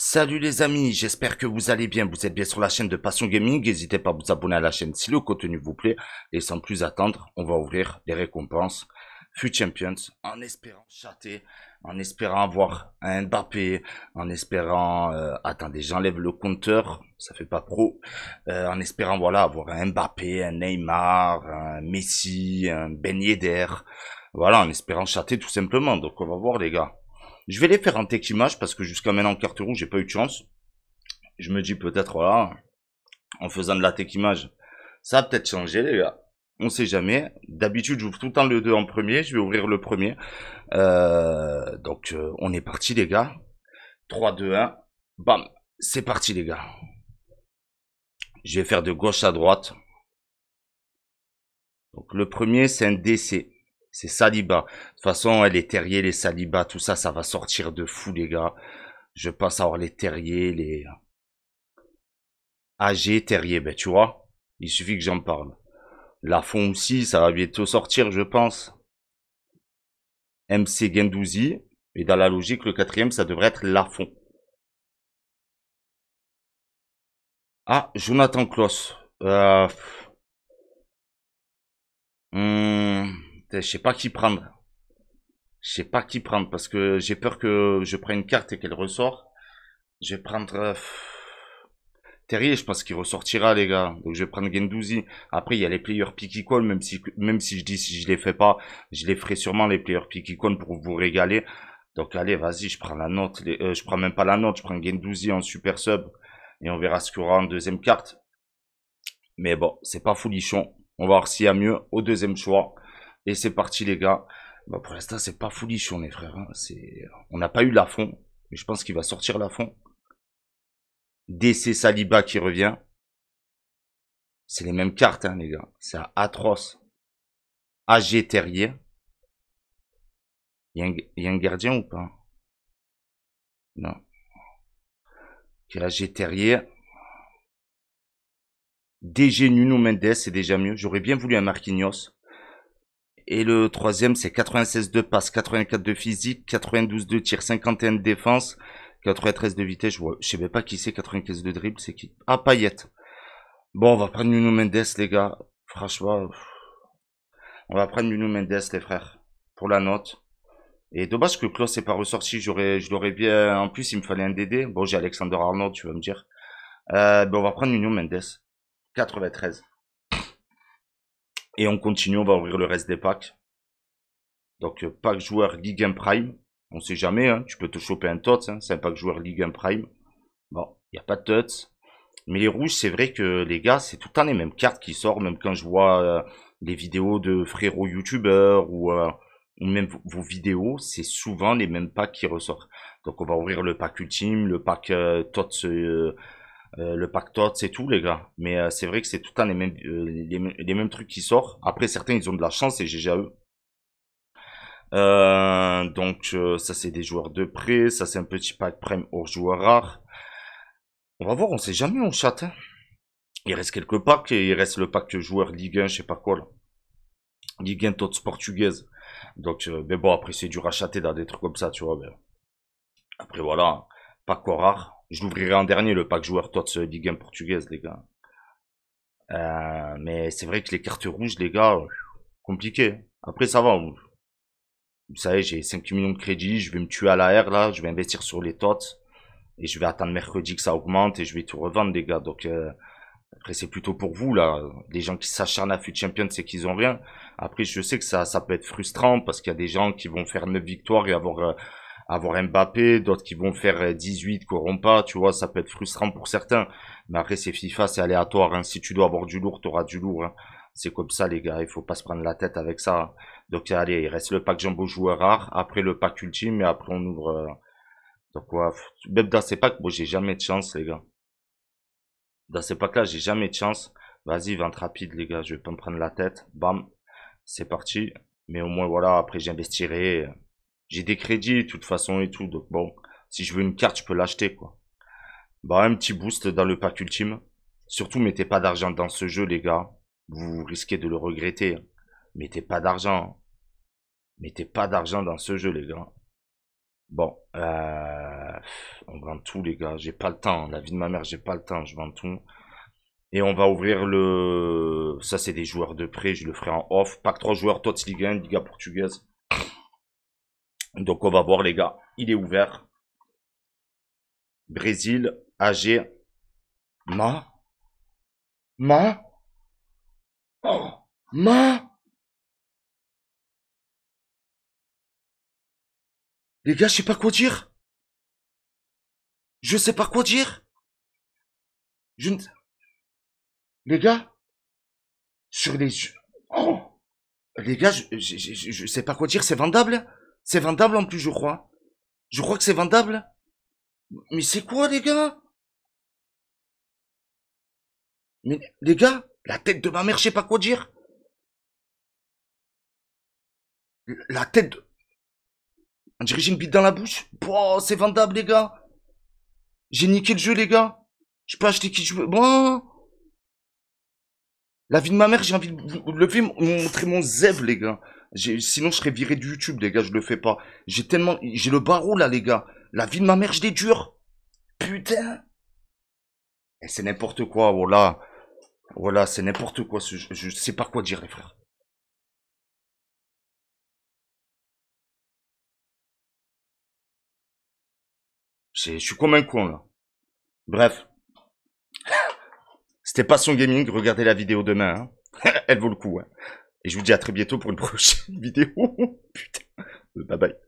Salut les amis, j'espère que vous allez bien. Vous êtes bien sur la chaîne de Passion Gaming. N'hésitez pas à vous abonner à la chaîne si le contenu vous plaît. Et sans plus attendre, on va ouvrir les récompenses FUT Champions en espérant chater, en espérant avoir un Mbappé, en espérant... Euh, attendez, j'enlève le compteur, ça fait pas pro. Euh, en espérant voilà avoir un Mbappé, un Neymar, un Messi, un Ben Yedder. Voilà, en espérant chater tout simplement. Donc on va voir les gars. Je vais les faire en tech image parce que jusqu'à maintenant, en carte rouge, j'ai pas eu de chance. Je me dis peut-être, voilà, en faisant de la tech image, ça va peut-être changer, les gars. On sait jamais. D'habitude, j'ouvre tout le temps le 2 en premier. Je vais ouvrir le premier. Euh, donc, euh, on est parti, les gars. 3, 2, 1. Bam. C'est parti, les gars. Je vais faire de gauche à droite. Donc, le premier, c'est un DC. C'est Saliba. De toute façon, les Terriers, les Saliba, tout ça, ça va sortir de fou, les gars. Je pense avoir les Terriers, les... âgés Terrier, ben tu vois. Il suffit que j'en parle. Lafont aussi, ça va bientôt sortir, je pense. MC Gendouzi. Et dans la logique, le quatrième, ça devrait être Lafont. Ah, Jonathan Kloss. Hum je sais pas qui prendre. Je sais pas qui prendre parce que j'ai peur que je prenne une carte et qu'elle ressort. Je vais prendre euh, Terrier, je pense qu'il ressortira les gars. Donc je vais prendre Gendouzi. Après il y a les players picky même si même si je dis si je les fais pas, je les ferai sûrement les players picky pour vous régaler. Donc allez, vas-y, je prends la note, euh, je prends même pas la note, je prends Gendouzi en super sub et on verra ce qu'il y aura en deuxième carte. Mais bon, c'est pas folichon. On va voir s'il y a mieux au deuxième choix. Et c'est parti, les gars. Bah, pour l'instant, c'est pas sur les frères. On n'a pas eu la fond. Mais je pense qu'il va sortir la fond. DC Saliba qui revient. C'est les mêmes cartes, hein, les gars. C'est atroce. AG Terrier. Il y, a un gardien ou pas Non. Okay, AG Terrier. DG Nuno Mendes, c'est déjà mieux. J'aurais bien voulu un Marquinhos. Et le troisième, c'est 96 de passe, 84 de physique, 92 de tir, 51 de défense, 93 de vitesse. Je ne sais pas qui c'est, 95 de dribble, c'est qui Ah, Payette. Bon, on va prendre Nuno Mendes, les gars. Franchement, on va prendre Nuno Mendes, les frères, pour la note. Et dommage que Klaus n'ait pas ressorti. J'aurais, je l'aurais bien. En plus, il me fallait un DD. Bon, j'ai Alexander Arnold, tu vas me dire. Euh, ben, on va prendre Nuno Mendes. 93. Et on continue, on va ouvrir le reste des packs. Donc, euh, pack joueur Ligue 1 Prime. On sait jamais, hein. tu peux te choper un TOTS. Hein. c'est un pack joueur Ligue 1 Prime. Bon, il n'y a pas de TOTS. Mais les rouges, c'est vrai que les gars, c'est tout le temps les mêmes cartes qui sortent. Même quand je vois euh, les vidéos de frérots youtubeurs ou, euh, même vos vidéos, c'est souvent les mêmes packs qui ressortent. Donc, on va ouvrir le pack ultime, le pack TOTS euh, le pack tot c'est tout, les gars. Mais euh, c'est vrai que c'est tout le temps les mêmes, euh, mêmes trucs qui sortent. Après, certains, ils ont de la chance et GG à donc, ça, c'est des joueurs de prêt. Ça, c'est un petit pack prime aux joueurs rares On va voir, on sait jamais, on chatte. Hein. Il reste quelques packs et il reste le pack joueur Ligue 1, je sais pas quoi, Ligue 1 Tots portugaise. Donc, mais bon, après, c'est dur à chatter dans des trucs comme ça, tu vois. Après, voilà, hein. pack quoi rare je l'ouvrirai en dernier, le pack joueur TOTS de euh, Ligue 1 portugaise, les gars. Euh, mais c'est vrai que les cartes rouges, les gars, compliquées. Après, ça va. Vous savez, j'ai 5 millions de crédits, je vais me tuer à la R, là, je vais investir sur les tots. Et je vais attendre mercredi que ça augmente et je vais tout revendre, les gars. Donc, euh, après, c'est plutôt pour vous, là. Les gens qui s'acharnent à Fut Champion, c'est qu'ils ont rien. Après, je sais que ça, ça peut être frustrant parce qu'il y a des gens qui vont faire 9 victoires et avoir avoir Mbappé, d'autres qui vont faire 18, euh, qui n'auront pas, tu vois, ça peut être frustrant pour certains. Mais après, c'est FIFA, c'est aléatoire. Hein. Si tu dois avoir du lourd, tu auras du lourd. Hein. C'est comme ça, les gars, il faut pas se prendre la tête avec ça. Donc, allez, il reste le pack jumbo joueur rare, après le pack ultime, et après on ouvre... Euh, donc, ouais, même dans ces packs, bon, j'ai jamais de chance, les gars. Dans ces packs-là, j'ai jamais de chance. Vas-y, vente rapide, les gars, je vais pas me prendre la tête. Bam, c'est parti. Mais au moins, voilà, après, j'investirai. Euh, j'ai des crédits, de toute façon, et tout. Donc, bon, si je veux une carte, je peux l'acheter, quoi. Bah, un petit boost dans le pack ultime. Surtout, mettez pas d'argent dans ce jeu, les gars. Vous risquez de le regretter. Hein. Mettez pas d'argent. Hein. Mettez pas d'argent dans ce jeu, les gars. Bon, euh, on vend tout, les gars. J'ai pas le temps. La vie de ma mère, j'ai pas le temps. Je vends tout. Et on va ouvrir le... Ça, c'est des joueurs de prêt. Je le ferai en off. Pack 3 joueurs, Tots Ligue 1, Liga Portugaise. Donc on va voir les gars, il est ouvert. Brésil, AG, Ma, Ma, oh, Ma. Les gars, je sais pas quoi dire. Je sais pas quoi dire. Je ne... Les gars, sur les... Oh Les gars, je, je, je, je sais pas quoi dire, c'est vendable c'est vendable en plus, je crois. Je crois que c'est vendable. Mais c'est quoi, les gars Mais les gars, la tête de ma mère, je sais pas quoi dire. La tête de... On dirait une bite dans la bouche. oh, c'est vendable, les gars. J'ai niqué le jeu, les gars. Je peux acheter qui je veux. Bon. La vie de ma mère, j'ai envie de le faire montrer mon zèbre, les gars. Sinon, je serais viré du YouTube, les gars, je le fais pas. J'ai tellement. J'ai le barreau là, les gars. La vie de ma mère, je l'ai dure. Putain. Et eh, c'est n'importe quoi, voilà. Voilà, c'est n'importe quoi. Je, sais pas quoi dire, les frères. Je suis comme un con là. Bref. C'était pas son gaming, regardez la vidéo demain. Hein. Elle vaut le coup. Hein. Et je vous dis à très bientôt pour une prochaine vidéo. Putain. Bye bye.